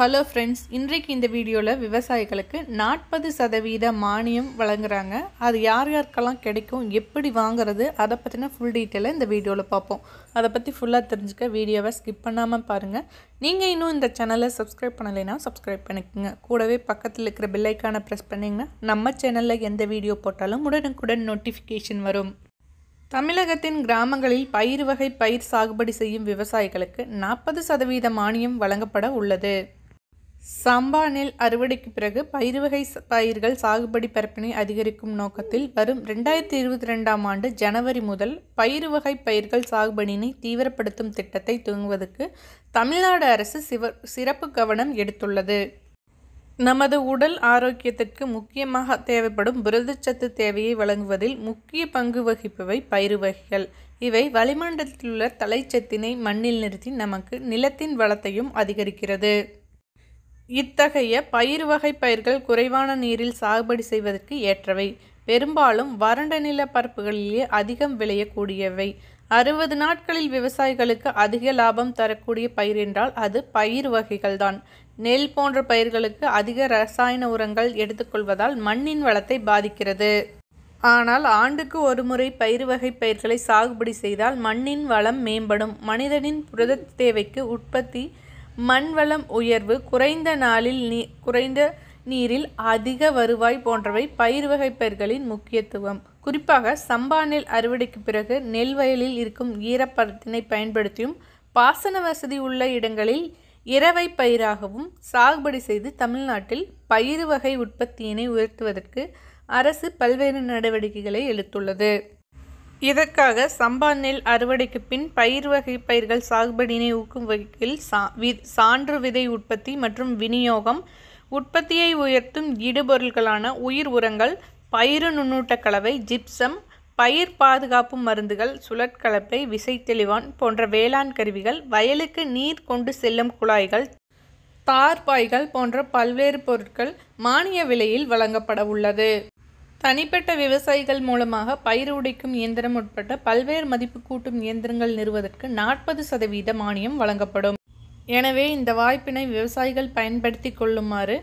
hello friends இன்றைக்கு இந்த வீடியோவில் விவசாயிகளுக்கு நாற்பது சதவீத மானியம் வழங்குறாங்க அது யார் யாருக்கெல்லாம் கிடைக்கும் எப்படி வாங்குறது அதை பற்றின ஃபுல் டீட்டெயிலாக இந்த வீடியோவில் பார்ப்போம் அதை பற்றி ஃபுல்லாக தெரிஞ்சுக்க வீடியோவை ஸ்கிப் பண்ணாமல் பாருங்கள் நீங்கள் இன்னும் இந்த சேனலை சப்ஸ்கிரைப் பண்ணலைன்னா சப்ஸ்கிரைப் பண்ணிக்கோங்க கூடவே பக்கத்தில் இருக்கிற பில்லைக்கான ப்ரெஸ் பண்ணிங்கன்னா நம்ம சேனலில் எந்த வீடியோ போட்டாலும் உடனுக்குடன் நோட்டிஃபிகேஷன் வரும் தமிழகத்தின் கிராமங்களில் பயிர் வகை பயிர் சாகுபடி செய்யும் விவசாயிகளுக்கு நாற்பது சதவீத மானியம் வழங்கப்பட உள்ளது சம்பா நெல் அறுவடைக்கு பிறகு பயிர் வகை பயிர்கள் சாகுபடி பரப்பினை அதிகரிக்கும் நோக்கத்தில் வரும் ரெண்டாயிரத்தி இருபத்தி ரெண்டாம் ஆண்டு ஜனவரி முதல் பயிர் வகை பயிர்கள் சாகுபடியினை தீவிரப்படுத்தும் திட்டத்தை துவங்குவதற்கு தமிழ்நாடு அரசு சிவ சிறப்பு கவனம் எடுத்துள்ளது நமது உடல் ஆரோக்கியத்திற்கு முக்கியமாக தேவைப்படும் புரதச்சத்து தேவையை வழங்குவதில் முக்கிய பங்கு வகிப்பவை பயிறு வகைகள் இவை வளிமண்டலத்திலுள்ள தலைச்சத்தினை மண்ணில் நிறுத்தி நமக்கு நிலத்தின் வளத்தையும் அதிகரிக்கிறது இத்தகைய பயிர் வகை பயிர்கள் குறைவான நீரில் சாகுபடி செய்வதற்கு ஏற்றவை பெரும்பாலும் வறண்ட நில பரப்புகளிலேயே அதிகம் விளையக்கூடியவை அறுபது நாட்களில் விவசாயிகளுக்கு அதிக லாபம் தரக்கூடிய பயிர் என்றால் அது பயிர் வகைகள்தான் நெல் போன்ற பயிர்களுக்கு அதிக ரசாயன உரங்கள் எடுத்துக்கொள்வதால் மண்ணின் வளத்தை பாதிக்கிறது ஆனால் ஆண்டுக்கு ஒருமுறை பயிர் வகை பயிர்களை சாகுபடி செய்தால் மண்ணின் வளம் மேம்படும் மனிதனின் புரத தேவைக்கு உற்பத்தி மண்வளம் உயர்வு குறைந்த நாளில் நீ குறைந்த நீரில் அதிக வருவாய் போன்றவை பயிர் வகை பயிர்களின் முக்கியத்துவம் குறிப்பாக சம்பா நெல் அறுவடைக்கு பிறகு நெல் வயலில் இருக்கும் ஈரப்பதத்தினை பயன்படுத்தியும் பாசன வசதி உள்ள இடங்களில் இரவை பயிராகவும் சாகுபடி செய்து தமிழ்நாட்டில் பயிர் வகை உற்பத்தியினை உயர்த்துவதற்கு அரசு பல்வேறு நடவடிக்கைகளை எடுத்துள்ளது இதற்காக சம்பா நெல் அறுவடைக்கு பின் பயிர் வகை பயிர்கள் சாகுபடியினை வகையில் சா வி சான்று விதை உற்பத்தி மற்றும் விநியோகம் உற்பத்தியை உயர்த்தும் இடுபொருள்களான உயிர் உரங்கள் பயிறு நுண்ணூட்ட கலவை ஜிப்சம் பயிர் பாதுகாப்பு மருந்துகள் சுழற்கலப்பை விசைத்தெளிவான் போன்ற வேளாண் கருவிகள் வயலுக்கு நீர் கொண்டு செல்லும் குழாய்கள் தார்பாய்கள் போன்ற பல்வேறு பொருட்கள் மானிய விலையில் வழங்கப்பட உள்ளது தனிப்பட்ட விவசாயிகள் மூலமாக பயிர் உடைக்கும் இயந்திரம் உட்பட்ட பல்வேறு மதிப்பு கூட்டும் இயந்திரங்கள் நிறுவதற்கு நாற்பது சதவீத மானியம் வழங்கப்படும் எனவே இந்த வாய்ப்பினை விவசாயிகள் பயன்படுத்தி கொள்ளுமாறு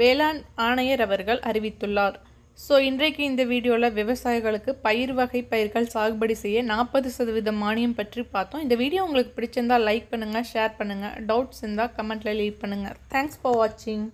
வேளாண் ஆணையர் அவர்கள் அறிவித்துள்ளார் ஸோ இன்றைக்கு இந்த வீடியோவில் விவசாயிகளுக்கு பயிர் வகை பயிர்கள் சாகுபடி செய்ய நாற்பது சதவீத மானியம் பற்றி பார்த்தோம் இந்த வீடியோ உங்களுக்கு பிடிச்சிருந்தால் லைக் பண்ணுங்கள் ஷேர் பண்ணுங்கள் டவுட்ஸ் இருந்தால் கமெண்ட்டில் லீவ் பண்ணுங்கள் தேங்க்ஸ் ஃபார் வாட்சிங்